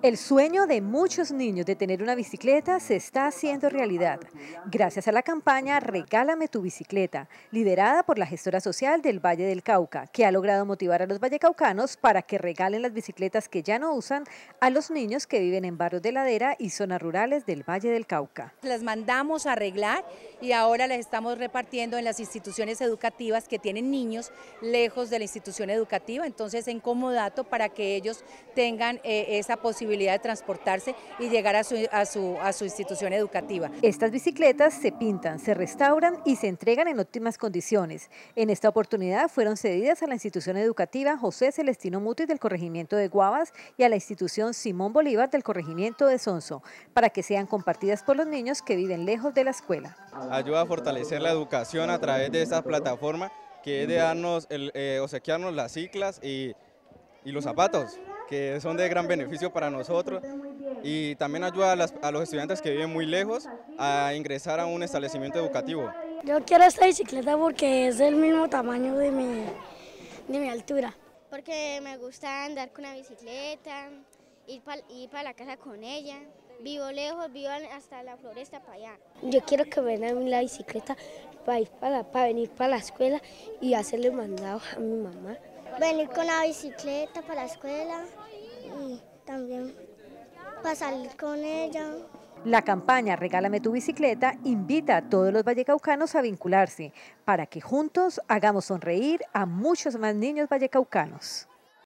El sueño de muchos niños de tener una bicicleta se está haciendo realidad gracias a la campaña Regálame tu bicicleta, liderada por la gestora social del Valle del Cauca, que ha logrado motivar a los vallecaucanos para que regalen las bicicletas que ya no usan a los niños que viven en barrios de ladera y zonas rurales del Valle del Cauca. Las mandamos a arreglar y ahora las estamos repartiendo en las instituciones educativas que tienen niños lejos de la institución educativa, entonces en comodato para que ellos tengan eh, esa posibilidad de transportarse y llegar a su, a su, a su institución educativa. Estas bicicletas se pintan, se restauran y se entregan en óptimas condiciones. En esta oportunidad fueron cedidas a la institución educativa José Celestino Mutis del corregimiento de Guavas y a la institución Simón Bolívar del corregimiento de Sonso, para que sean compartidas por los niños que viven lejos de la escuela. Ayuda a fortalecer la educación a través de esta plataforma que es de darnos, el, eh, las ciclas y, y los zapatos que son de gran beneficio para nosotros y también ayuda a, los estudiantes que viven muy lejos a ingresar a un establecimiento educativo. Yo quiero esta bicicleta porque es del mismo tamaño de mi, de mi altura. Porque me gusta andar con la bicicleta, ir para la casa con ella. Vivo lejos, vivo hasta la floresta para allá. Yo quiero que me den la bicicleta para para, para venir para la escuela y hacerle mandado a mi mamá venir con la bicicleta para la escuela y también para salir con ella. La campaña Regálame tu bicicleta invita a todos los vallecaucanos a vincularse para que juntos hagamos sonreír a muchos más niños vallecaucanos.